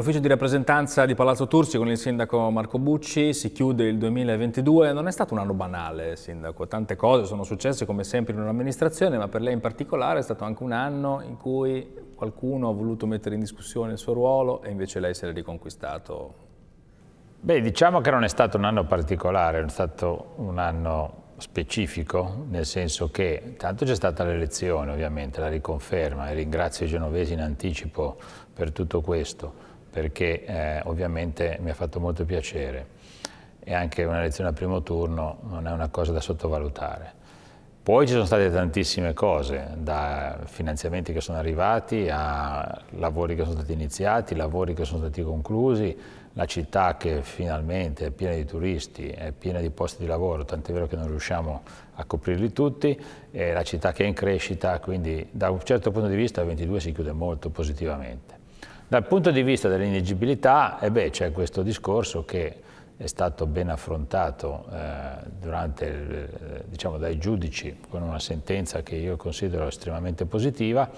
l'ufficio di rappresentanza di Palazzo Tursi con il sindaco Marco Bucci si chiude il 2022. Non è stato un anno banale, sindaco. Tante cose sono successe come sempre in un'amministrazione, ma per lei in particolare è stato anche un anno in cui qualcuno ha voluto mettere in discussione il suo ruolo e invece lei se l'è riconquistato. Beh, diciamo che non è stato un anno particolare, è stato un anno specifico, nel senso che tanto c'è stata l'elezione ovviamente, la riconferma e ringrazio i genovesi in anticipo per tutto questo perché eh, ovviamente mi ha fatto molto piacere e anche una lezione al primo turno non è una cosa da sottovalutare. Poi ci sono state tantissime cose, da finanziamenti che sono arrivati a lavori che sono stati iniziati, lavori che sono stati conclusi, la città che finalmente è piena di turisti, è piena di posti di lavoro, tant'è vero che non riusciamo a coprirli tutti, è la città che è in crescita, quindi da un certo punto di vista 22 si chiude molto positivamente. Dal punto di vista dell'inegibilità, eh c'è questo discorso che è stato ben affrontato eh, durante, il, eh, diciamo, dai giudici con una sentenza che io considero estremamente positiva,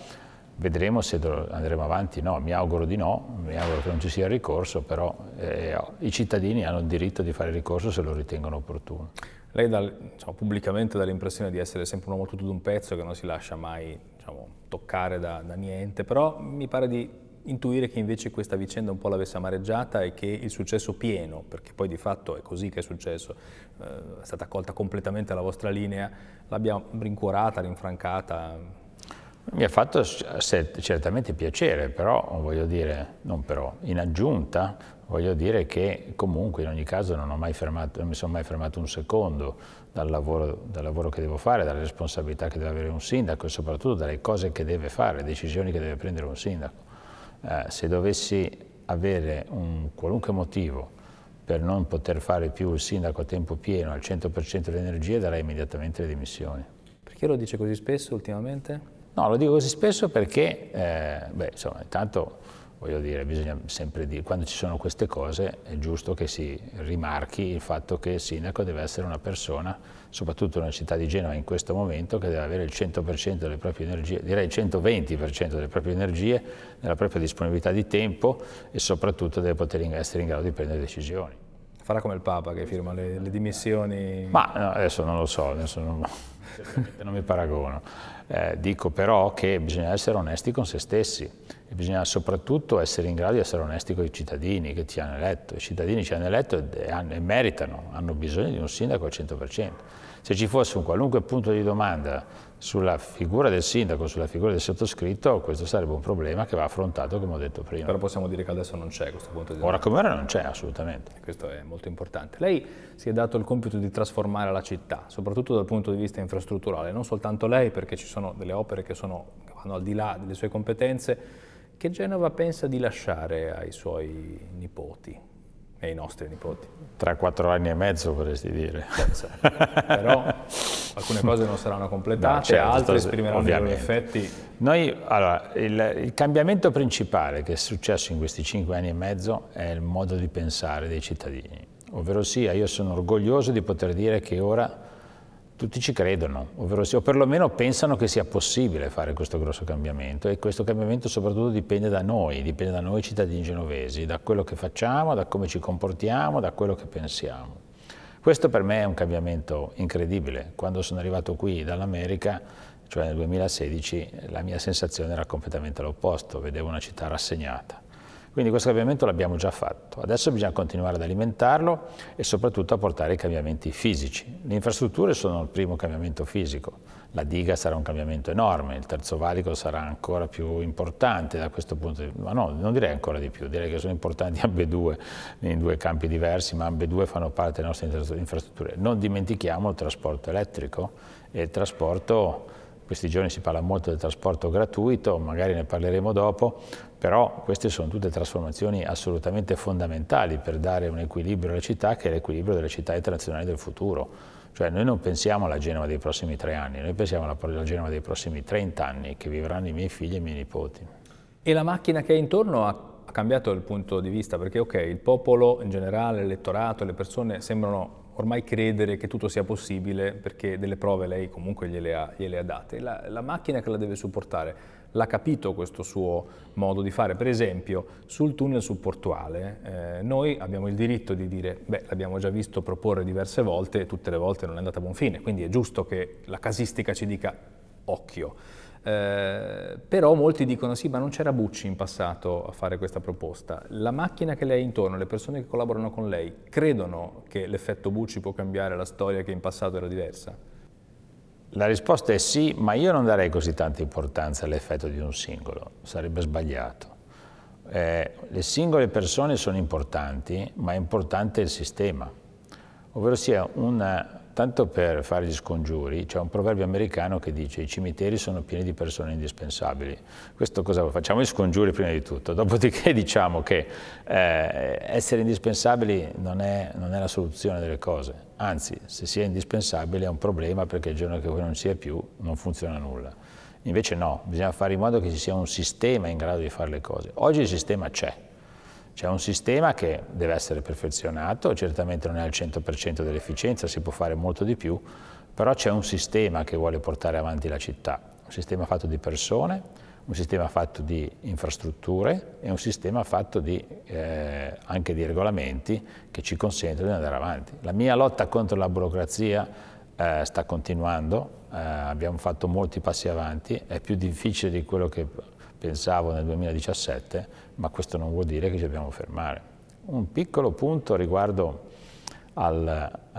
vedremo se andremo avanti o no, mi auguro di no, mi auguro che non ci sia ricorso, però eh, i cittadini hanno il diritto di fare ricorso se lo ritengono opportuno. Lei dà, diciamo, pubblicamente dà l'impressione di essere sempre un uomo tutto d'un pezzo che non si lascia mai diciamo, toccare da, da niente, però mi pare di intuire che invece questa vicenda un po' l'avesse amareggiata e che il successo pieno, perché poi di fatto è così che è successo, eh, è stata accolta completamente la vostra linea, l'abbia rincuorata, rinfrancata? Mi ha fatto certamente piacere, però voglio dire, non però, in aggiunta voglio dire che comunque in ogni caso non, fermato, non mi sono mai fermato un secondo dal lavoro, dal lavoro, che devo fare, dalle responsabilità che deve avere un sindaco e soprattutto dalle cose che deve fare, le decisioni che deve prendere un sindaco. Eh, se dovessi avere un qualunque motivo per non poter fare più il sindaco a tempo pieno al 100% delle energie darei immediatamente le dimissioni. Perché lo dice così spesso ultimamente? No, lo dico così spesso perché, eh, beh, insomma, intanto voglio dire, bisogna sempre dire, quando ci sono queste cose è giusto che si rimarchi il fatto che il sindaco deve essere una persona, soprattutto nella città di Genova in questo momento, che deve avere il 100% delle proprie energie, direi il 120% delle proprie energie, nella propria disponibilità di tempo e soprattutto deve poter essere in grado di prendere decisioni. Farà come il Papa che firma le, le dimissioni? Ma no, eh, adesso non lo so, adesso non, non mi paragono. Eh, dico però che bisogna essere onesti con se stessi e bisogna soprattutto essere in grado di essere onesti con i cittadini che ci hanno eletto. I cittadini ci hanno eletto e, e meritano, hanno bisogno di un sindaco al 100%. Se ci fosse un qualunque punto di domanda sulla figura del sindaco, sulla figura del sottoscritto, questo sarebbe un problema che va affrontato come ho detto prima. Però possiamo dire che adesso non c'è questo punto di domanda. Ora come ora non c'è assolutamente. Questo è molto importante. Lei si è dato il compito di trasformare la città, soprattutto dal punto di vista infrastrutturale, non soltanto lei perché ci sono delle opere che, sono, che vanno al di là delle sue competenze, che Genova pensa di lasciare ai suoi nipoti? i nostri nipoti. Tra quattro anni e mezzo vorresti dire. Penso. Però alcune cose non saranno completate, no, certo, altre esprimeranno ovviamente. i loro effetti. Noi, allora, il, il cambiamento principale che è successo in questi cinque anni e mezzo è il modo di pensare dei cittadini. Ovvero sia, io sono orgoglioso di poter dire che ora tutti ci credono, ovvero, o perlomeno pensano che sia possibile fare questo grosso cambiamento e questo cambiamento soprattutto dipende da noi, dipende da noi cittadini genovesi, da quello che facciamo, da come ci comportiamo, da quello che pensiamo. Questo per me è un cambiamento incredibile. Quando sono arrivato qui dall'America, cioè nel 2016, la mia sensazione era completamente l'opposto, vedevo una città rassegnata. Quindi questo cambiamento l'abbiamo già fatto, adesso bisogna continuare ad alimentarlo e soprattutto a portare i cambiamenti fisici. Le infrastrutture sono il primo cambiamento fisico, la diga sarà un cambiamento enorme, il terzo valico sarà ancora più importante da questo punto di vista, ma no, non direi ancora di più, direi che sono importanti ambedue in due campi diversi, ma ambedue fanno parte delle nostre infrastrutture. Non dimentichiamo il trasporto elettrico e il trasporto questi giorni si parla molto del trasporto gratuito, magari ne parleremo dopo, però queste sono tutte trasformazioni assolutamente fondamentali per dare un equilibrio alla città che è l'equilibrio delle città internazionali del futuro. Cioè noi non pensiamo alla Genova dei prossimi tre anni, noi pensiamo alla Genova dei prossimi 30 anni che vivranno i miei figli e i miei nipoti. E la macchina che è intorno ha cambiato il punto di vista perché ok, il popolo in generale, l'elettorato, le persone sembrano ormai credere che tutto sia possibile perché delle prove lei comunque gliele ha, gliele ha date. La, la macchina che la deve supportare l'ha capito questo suo modo di fare. Per esempio, sul tunnel supportuale, eh, noi abbiamo il diritto di dire, beh, l'abbiamo già visto proporre diverse volte e tutte le volte non è andata a buon fine, quindi è giusto che la casistica ci dica occhio. Eh, però molti dicono sì, ma non c'era Bucci in passato a fare questa proposta. La macchina che lei ha intorno, le persone che collaborano con lei, credono che l'effetto Bucci può cambiare la storia che in passato era diversa? La risposta è sì, ma io non darei così tanta importanza all'effetto di un singolo, sarebbe sbagliato. Eh, le singole persone sono importanti, ma è importante il sistema, ovvero sia una, Tanto per fare gli scongiuri, c'è un proverbio americano che dice i cimiteri sono pieni di persone indispensabili. Questo cosa facciamo? Gli scongiuri prima di tutto, dopodiché diciamo che eh, essere indispensabili non è, non è, la soluzione delle cose, anzi se si è indispensabili è un problema perché il giorno che voi non si è più non funziona nulla. Invece no, bisogna fare in modo che ci sia un sistema in grado di fare le cose. Oggi il sistema c'è, c'è un sistema che deve essere perfezionato, certamente non è al 100% dell'efficienza, si può fare molto di più, però c'è un sistema che vuole portare avanti la città, un sistema fatto di persone, un sistema fatto di infrastrutture e un sistema fatto di, eh, anche di regolamenti che ci consentono di andare avanti. La mia lotta contro la burocrazia eh, sta continuando, eh, abbiamo fatto molti passi avanti, è più difficile di quello che pensavo nel 2017, ma questo non vuol dire che ci dobbiamo fermare. Un piccolo punto riguardo al,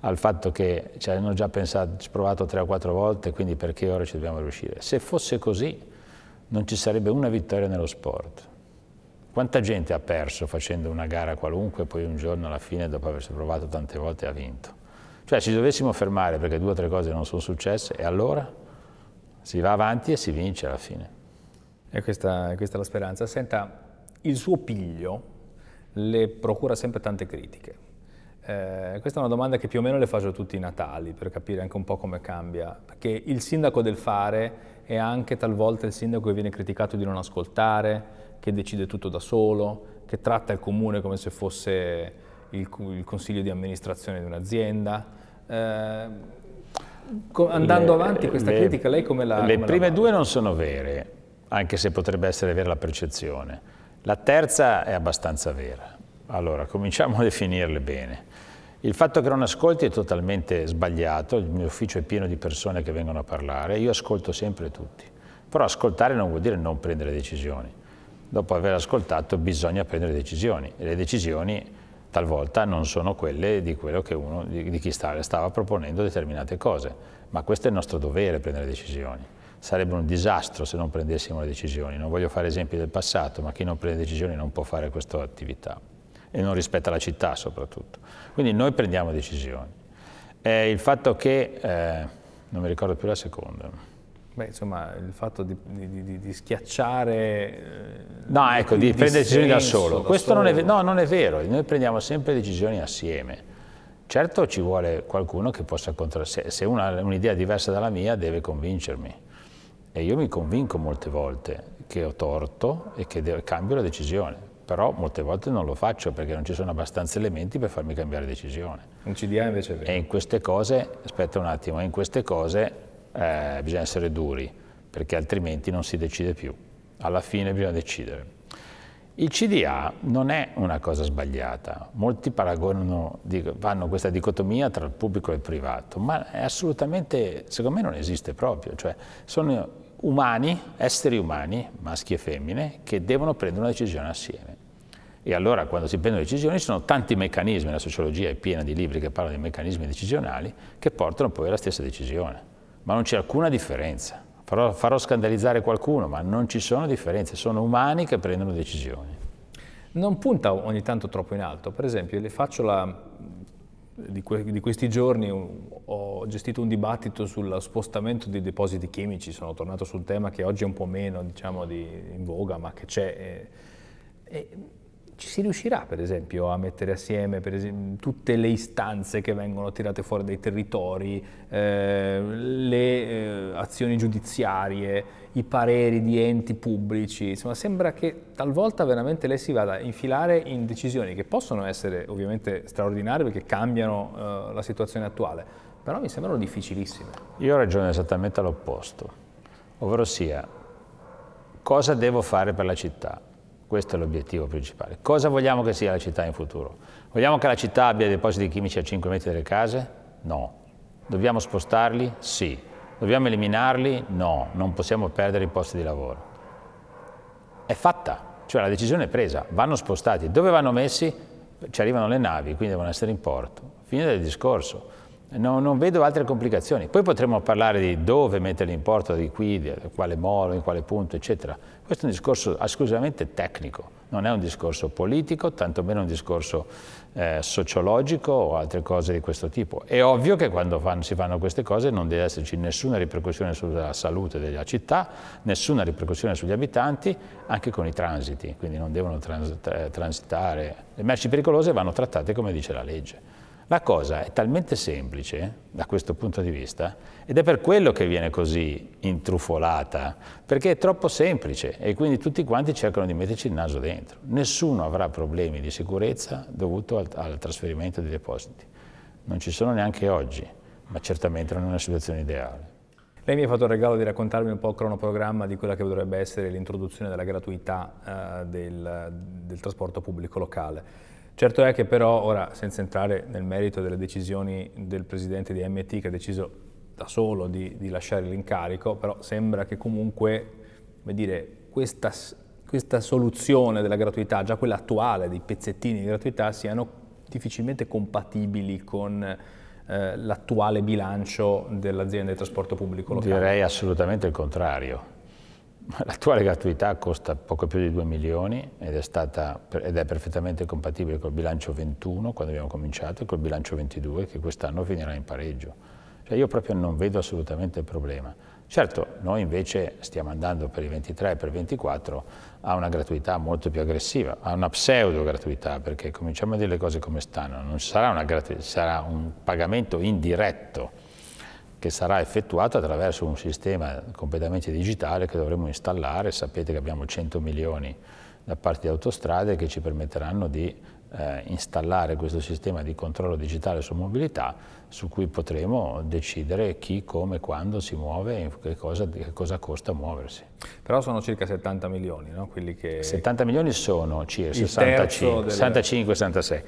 al fatto che ci hanno già pensato, ci provato tre o quattro volte, quindi perché ora ci dobbiamo riuscire? Se fosse così non ci sarebbe una vittoria nello sport. Quanta gente ha perso facendo una gara qualunque e poi un giorno alla fine, dopo averci provato tante volte, ha vinto? Cioè ci dovessimo fermare perché due o tre cose non sono successe e allora si va avanti e si vince alla fine. E questa, questa è la speranza. Senta, il suo piglio le procura sempre tante critiche. Eh, questa è una domanda che più o meno le faccio tutti i Natali per capire anche un po' come cambia, perché il sindaco del fare è anche talvolta il sindaco che viene criticato di non ascoltare, che decide tutto da solo, che tratta il comune come se fosse il, il consiglio di amministrazione di un'azienda. Eh, andando le, avanti questa le, critica lei come la... Le come prime la due non sono vere, anche se potrebbe essere vera la percezione. La terza è abbastanza vera. Allora, cominciamo a definirle bene. Il fatto che non ascolti è totalmente sbagliato, il mio ufficio è pieno di persone che vengono a parlare, io ascolto sempre tutti. Però ascoltare non vuol dire non prendere decisioni. Dopo aver ascoltato bisogna prendere decisioni e le decisioni talvolta non sono quelle di, uno, di chi stava, stava proponendo determinate cose, ma questo è il nostro dovere prendere decisioni sarebbe un disastro se non prendessimo le decisioni. Non voglio fare esempi del passato, ma chi non prende decisioni non può fare questa attività e non rispetta la città soprattutto. Quindi noi prendiamo decisioni. Eh, il fatto che, eh, non mi ricordo più la seconda. Beh, insomma, il fatto di, di, di, di schiacciare... Eh, no, ecco, di, prendere decisioni da solo. Da Questo solo. Non, è, no, non è vero, noi prendiamo sempre decisioni assieme. Certo ci vuole qualcuno che possa contrastare, se un'idea un diversa dalla mia deve convincermi e io mi convinco molte volte che ho torto e che cambio la decisione, però molte volte non lo faccio perché non ci sono abbastanza elementi per farmi cambiare decisione. Un CDA invece è vero. E in queste cose, aspetta un attimo, in queste cose eh, bisogna essere duri perché altrimenti non si decide più. Alla fine bisogna decidere. Il CDA non è una cosa sbagliata, molti paragonano, fanno questa dicotomia tra il pubblico e il privato, ma è assolutamente, secondo me non esiste proprio, cioè sono umani, esseri umani, maschi e femmine, che devono prendere una decisione assieme. E allora quando si prendono decisioni ci sono tanti meccanismi, la sociologia è piena di libri che parlano di meccanismi decisionali, che portano poi alla stessa decisione. Ma non c'è alcuna differenza. Farò, farò, scandalizzare qualcuno, ma non ci sono differenze, sono umani che prendono decisioni. Non punta ogni tanto troppo in alto, per esempio le faccio la di, que di, questi giorni ho gestito un dibattito sullo spostamento dei depositi chimici, sono tornato sul tema che oggi è un po' meno diciamo, di, in voga, ma che c'è. Eh, eh, ci si riuscirà per esempio a mettere assieme esempio, tutte le istanze che vengono tirate fuori dai territori, eh, le eh, azioni giudiziarie, i pareri di enti pubblici, insomma sembra che talvolta veramente lei si vada a infilare in decisioni che possono essere ovviamente straordinarie perché cambiano eh, la situazione attuale, però mi sembrano difficilissime. Io ragiono esattamente all'opposto, ovvero sia cosa devo fare per la città? Questo è l'obiettivo principale. Cosa vogliamo che sia la città in futuro? Vogliamo che la città abbia depositi chimici a 5 metri dalle case? No. Dobbiamo spostarli? Sì. Dobbiamo eliminarli? No. Non possiamo perdere i posti di lavoro. È fatta, cioè la decisione è presa, vanno spostati. Dove vanno messi? Ci arrivano le navi, quindi devono essere in porto. Fine del discorso. No, non vedo altre complicazioni. Poi potremmo parlare di dove metterli in porto, di qui, di quale molo, in quale punto, eccetera. Questo è un discorso esclusivamente tecnico, non è un discorso politico, tantomeno un discorso eh, sociologico o altre cose di questo tipo. È ovvio che quando fanno, si fanno queste cose non deve esserci nessuna ripercussione sulla salute della città, nessuna ripercussione sugli abitanti, anche con i transiti, quindi non devono trans transitare. Le merci pericolose vanno trattate come dice la legge. La cosa è talmente semplice da questo punto di vista ed è per quello che viene così intrufolata, perché è troppo semplice e quindi tutti quanti cercano di metterci il naso dentro. Nessuno avrà problemi di sicurezza dovuto al, al trasferimento dei depositi. Non ci sono neanche oggi, ma certamente non è una situazione ideale. Lei mi ha fatto il regalo di raccontarmi un po' il cronoprogramma di quella che dovrebbe essere l'introduzione della gratuità eh, del, del trasporto pubblico locale. Certo è che però, ora senza entrare nel merito delle decisioni del presidente di MT che ha deciso da solo di, di lasciare l'incarico, però sembra che comunque come dire, questa, questa soluzione della gratuità, già quella attuale dei pezzettini di gratuità, siano difficilmente compatibili con eh, l'attuale bilancio dell'azienda di trasporto pubblico locale? Direi assolutamente il contrario. L'attuale gratuità costa poco più di 2 milioni ed è, stata, ed è, perfettamente compatibile col bilancio 21 quando abbiamo cominciato e col bilancio 22 che quest'anno finirà in pareggio. Cioè io proprio non vedo assolutamente il problema. Certo, noi invece stiamo andando per il 23 e per il 24 a una gratuità molto più aggressiva, a una pseudo gratuità, perché cominciamo a dire le cose come stanno, non sarà, sarà un pagamento indiretto che sarà effettuata attraverso un sistema completamente digitale che dovremo installare. Sapete che abbiamo 100 milioni da parte di autostrade che ci permetteranno di eh, installare questo sistema di controllo digitale su mobilità su cui potremo decidere chi, come, quando si muove e che cosa, che cosa costa muoversi. Però sono circa 70 milioni, no? Quelli che... 70 milioni sono circa 65-66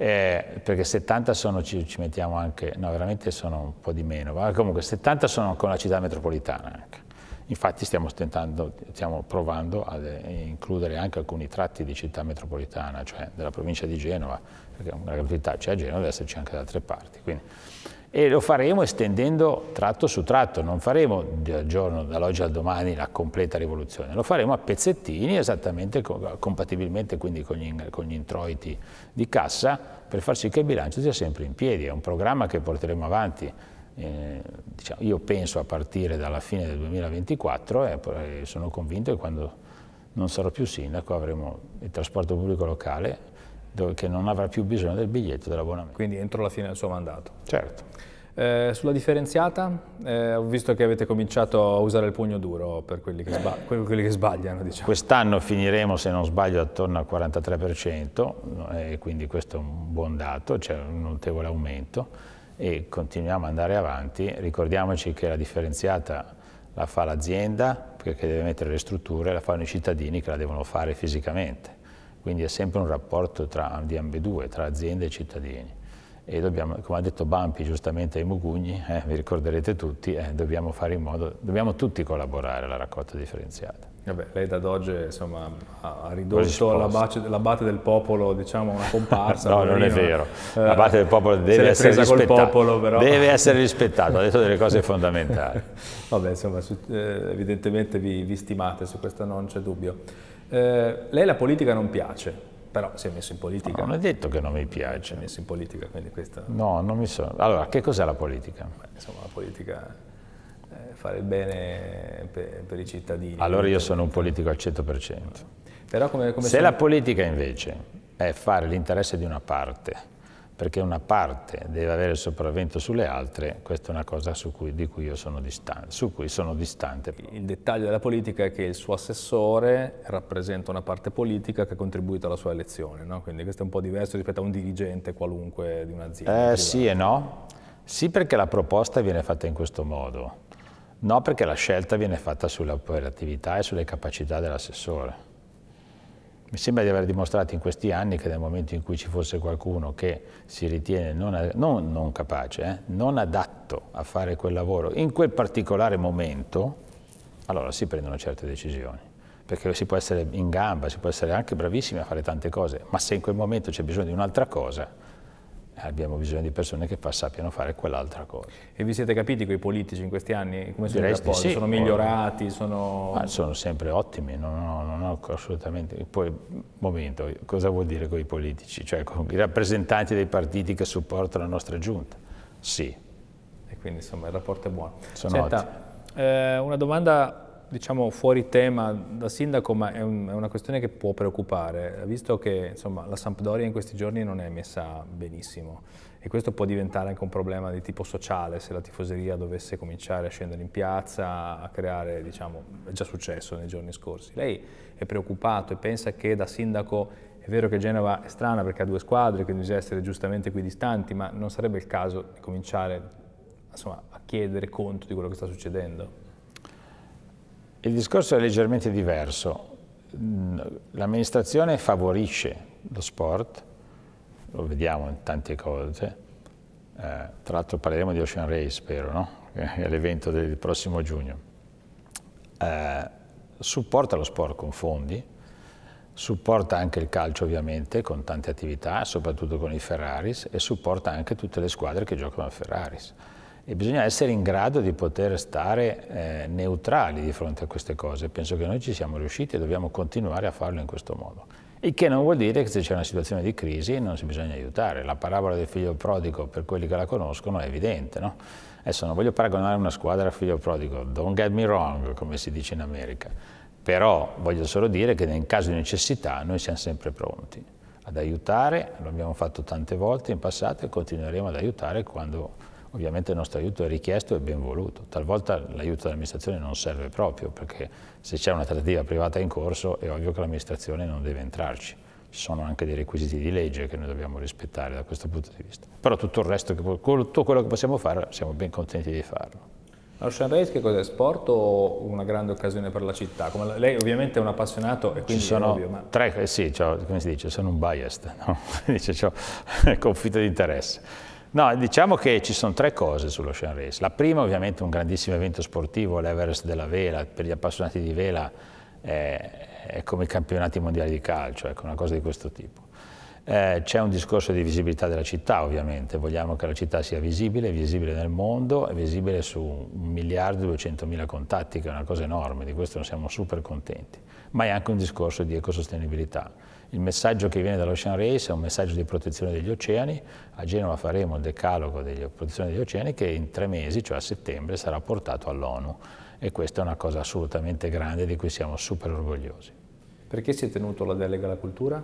eh, perché 70 sono, ci, ci, mettiamo anche, no veramente sono un po' di meno, ma comunque 70 sono con la città metropolitana anche. Ecco. Infatti stiamo, stentando, stiamo provando a eh, includere anche alcuni tratti di città metropolitana, cioè della provincia di Genova, perché una gratuità c'è cioè a Genova, deve esserci anche da altre parti. Quindi e lo faremo estendendo tratto su tratto, non faremo dal giorno dall'oggi al domani la completa rivoluzione, lo faremo a pezzettini esattamente compatibilmente quindi con gli, con gli introiti di cassa per far sì che il bilancio sia sempre in piedi, è un programma che porteremo avanti eh, diciamo, io penso a partire dalla fine del 2024 e sono convinto che quando non sarò più sindaco avremo il trasporto pubblico locale che non avrà più bisogno del biglietto dell'abbonamento. Quindi entro la fine del suo mandato. Certo. Eh, sulla differenziata, eh, ho visto che avete cominciato a usare il pugno duro per quelli che, sba quelli che sbagliano. Diciamo. Quest'anno finiremo, se non sbaglio, attorno al 43%, eh, quindi questo è un buon dato, c'è cioè un notevole aumento e continuiamo ad andare avanti. Ricordiamoci che la differenziata la fa l'azienda, perché deve mettere le strutture, la fanno i cittadini che la devono fare fisicamente quindi è sempre un rapporto tra, di ambedue, tra aziende e cittadini. E dobbiamo, come ha detto Bampi giustamente ai Mugugni, eh, vi ricorderete tutti, eh, dobbiamo fare in modo, dobbiamo tutti collaborare alla raccolta differenziata. Vabbè, lei da Doge insomma, ha ridotto l'abate del popolo diciamo, una comparsa. no, poverino. non è vero. Eh, l'abate del popolo deve essere rispettato. Popolo, però. Deve essere rispettato, ha detto delle cose fondamentali. Vabbè, insomma, eh, evidentemente vi, vi stimate, su questo non c'è dubbio. Eh, lei la politica non piace, però si è messo in politica. No, non è detto che non mi piace. Si è messo in politica, quindi questa... No, non mi sono... Allora, che cos'è la politica? Beh, insomma, la politica è eh, fare il bene per, per i cittadini. Allora io sono un politico al 100%. Però come, come Se sono... la politica invece è fare l'interesse di una parte perché una parte deve avere il sopravvento sulle altre, questa è una cosa su cui, di cui io sono distante, su cui sono distante. Il dettaglio della politica è che il suo assessore rappresenta una parte politica che ha contribuito alla sua elezione, no? quindi questo è un po' diverso rispetto a un dirigente qualunque di un'azienda. Eh, sì e no, sì perché la proposta viene fatta in questo modo, no perché la scelta viene fatta sulla operatività e sulle capacità dell'assessore. Mi sembra di aver dimostrato in questi anni che nel momento in cui ci fosse qualcuno che si ritiene non, non, non capace, eh, non adatto a fare quel lavoro, in quel particolare momento, allora si prendono certe decisioni. Perché si può essere in gamba, si può essere anche bravissimi a fare tante cose, ma se in quel momento c'è bisogno di un'altra cosa, abbiamo bisogno di persone che fa, sappiano fare quell'altra cosa. E vi siete capiti con i politici in questi anni? Come sono, Diresti, sì, sono migliorati? Sono... sono... sempre ottimi, non ho, non ho assolutamente... Poi, momento, cosa vuol dire con i politici? Cioè con i rappresentanti dei partiti che supportano la nostra giunta? Sì. E quindi insomma il rapporto è buono. Sono Senta, eh, una domanda diciamo fuori tema da sindaco, ma è, un, è una questione che può preoccupare, visto che insomma, la Sampdoria in questi giorni non è messa benissimo e questo può diventare anche un problema di tipo sociale se la tifoseria dovesse cominciare a scendere in piazza, a creare, diciamo, è già successo nei giorni scorsi. Lei è preoccupato e pensa che da sindaco è vero che Genova è strana perché ha due squadre, quindi bisogna essere giustamente qui distanti, ma non sarebbe il caso di cominciare insomma, a chiedere conto di quello che sta succedendo? Il discorso è leggermente diverso. Mm, l'amministrazione favorisce lo sport, lo vediamo in tante cose, eh, tra l'altro parleremo di Ocean Race, spero, no? è l'evento del prossimo giugno. Eh, supporta lo sport con fondi, supporta anche il calcio ovviamente con tante attività, soprattutto con i Ferraris e supporta anche tutte le squadre che giocano a Ferraris e bisogna essere in grado di poter stare eh, neutrali di fronte a queste cose. Penso che noi ci siamo riusciti e dobbiamo continuare a farlo in questo modo. Il che non vuol dire che se c'è una situazione di crisi non si bisogna aiutare. La parabola del figlio prodigo, per quelli che la conoscono, è evidente. No? Adesso non voglio paragonare una squadra al figlio prodigo, don't get me wrong, come si dice in America. Però voglio solo dire che in caso di necessità noi siamo sempre pronti ad aiutare, lo abbiamo fatto tante volte in passato e continueremo ad aiutare quando Ovviamente il nostro aiuto è richiesto e ben voluto. Talvolta l'aiuto dell'amministrazione non serve proprio, perché se c'è una trattativa privata in corso è ovvio che l'amministrazione non deve entrarci. Ci sono anche dei requisiti di legge che noi dobbiamo rispettare da questo punto di vista. Però tutto il resto, tutto quello che possiamo fare, siamo ben contenti di farlo. L'Ocean Race che cos'è? Sport o una grande occasione per la città? Come lei ovviamente è un appassionato e quindi Ci sono ovvio, ma... tre, eh, sì, cioè, come si dice, sono un biased, no? dice, cioè, conflitto di interesse. No, diciamo che ci sono tre cose sull'Ocean Race. La prima ovviamente è un grandissimo evento sportivo, l'Everest della vela, per gli appassionati di vela è, eh, è come i campionati mondiali di calcio, ecco, una cosa di questo tipo. Eh, c'è un discorso di visibilità della città ovviamente, vogliamo che la città sia visibile, visibile nel mondo, visibile su 1 miliardo e 200 mila contatti, che è una cosa enorme, di questo siamo super contenti, ma è anche un discorso di ecosostenibilità il messaggio che viene dall'Ocean Race è un messaggio di protezione degli oceani. A Genova faremo il decalogo della protezione degli oceani che in tre mesi, cioè a settembre, sarà portato all'ONU. E questa è una cosa assolutamente grande di cui siamo super orgogliosi. Perché si è tenuto la delega alla cultura?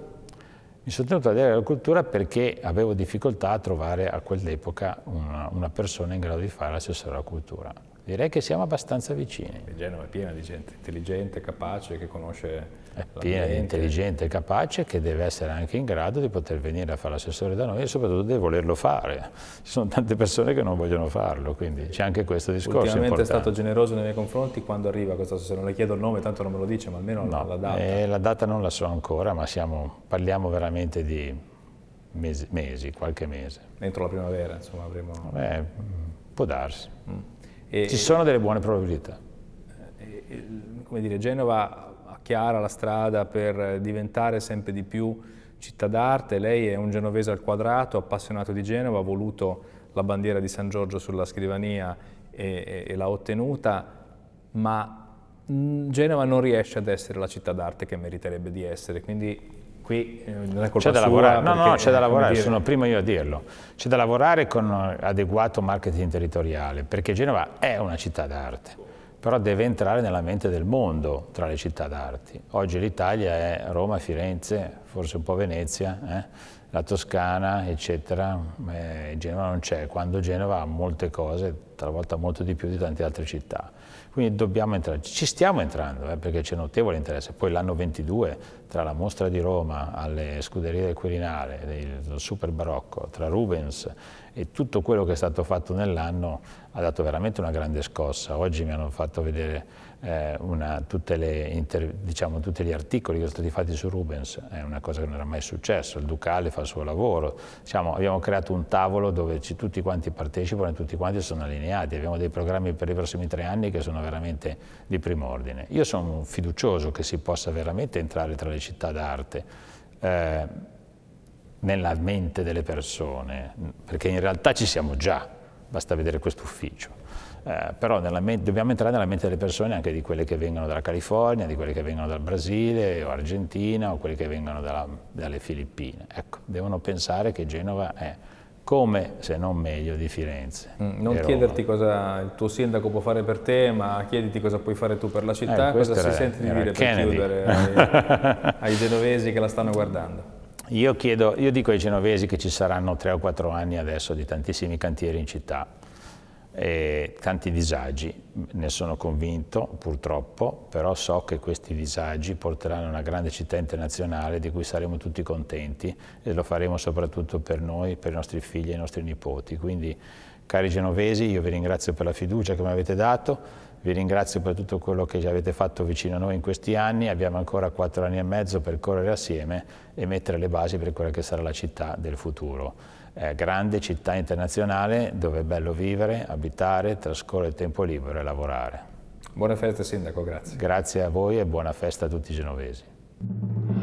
Mi sono tenuto la delega alla cultura perché avevo difficoltà a trovare a quell'epoca una, una persona in grado di fare l'assessore alla cultura Direi che siamo abbastanza vicini. E Genova è piena di gente intelligente, capace, che conosce È piena di intelligente, e capace, che deve essere anche in grado di poter venire a fare l'assessore da noi e soprattutto di volerlo fare. Ci sono tante persone che non vogliono farlo, quindi c'è anche questo discorso Ultimamente importante. è stato generoso nei miei confronti quando arriva questo assessore. Non le chiedo il nome, tanto non me lo dice, ma almeno no, la data. Eh, la data non la so ancora, ma siamo, parliamo veramente di mesi, mesi, qualche mese. Entro la primavera, insomma, avremo... Beh, può darsi. Mm. E, Ci sono delle buone probabilità. E, e, come dire, Genova ha chiara la strada per diventare sempre di più città d'arte. Lei è un genovese al quadrato, appassionato di Genova, ha voluto la bandiera di San Giorgio sulla scrivania e, e, e l'ha ottenuta, ma mm, Genova non riesce ad essere la città d'arte che meriterebbe di essere, quindi qui eh, non è colpa c'è da lavorare, no, no, c'è da eh, lavorare, dire... sono prima io a dirlo, c'è da lavorare con adeguato marketing territoriale, perché Genova è una città d'arte, però deve entrare nella mente del mondo tra le città d'arte. Oggi l'Italia è Roma, Firenze, forse un po' Venezia, eh? la Toscana, eccetera, eh, Genova non c'è, quando Genova ha molte cose, talvolta molto di più di tante altre città. Quindi dobbiamo entrare, ci stiamo entrando eh, perché c'è notevole interesse. Poi l'anno 22, tra la mostra di Roma alle scuderie del Quirinale, il super barocco, tra Rubens e tutto quello che è stato fatto nell'anno ha dato veramente una grande scossa. Oggi mi hanno fatto vedere eh, una, inter, diciamo, tutti gli articoli che sono stati fatti su Rubens, è una cosa che non era mai successa, il Ducale fa il suo lavoro, diciamo, abbiamo creato un tavolo dove ci, tutti quanti partecipano e tutti quanti sono allineati, abbiamo dei programmi per i prossimi tre anni che sono veramente di primo ordine. Io sono fiducioso che si possa veramente entrare tra le città d'arte, eh, nella mente delle persone, perché in realtà ci siamo già, basta vedere questo ufficio. Eh, però mente, dobbiamo entrare nella mente delle persone anche di quelle che vengono dalla California, di quelle che vengono dal Brasile o Argentina o quelle che vengono dalla, dalle Filippine. Ecco, devono pensare che Genova è come se non meglio di Firenze. Mm, non chiederti cosa il tuo sindaco può fare per te, ma chiediti cosa puoi fare tu per la città, eh, cosa si era, sente di dire Kennedy. per chiudere ai, ai genovesi che la stanno guardando. Io, chiedo, io dico ai genovesi che ci saranno 3 o 4 anni adesso di tantissimi cantieri in città, e tanti disagi, ne sono convinto purtroppo, però so che questi disagi porteranno a una grande città internazionale di cui saremo tutti contenti e lo faremo soprattutto per noi, per i nostri figli e i nostri nipoti. Quindi, cari genovesi, io vi ringrazio per la fiducia che mi avete dato, vi ringrazio per tutto quello che avete fatto vicino a noi in questi anni, abbiamo ancora quattro anni e mezzo per correre assieme e mettere le basi per quella che sarà la città del futuro. Eh, grande città internazionale dove è bello vivere, abitare, trascorrere il tempo libero e lavorare. Buona festa Sindaco, grazie. Grazie a voi e buona festa a tutti i genovesi.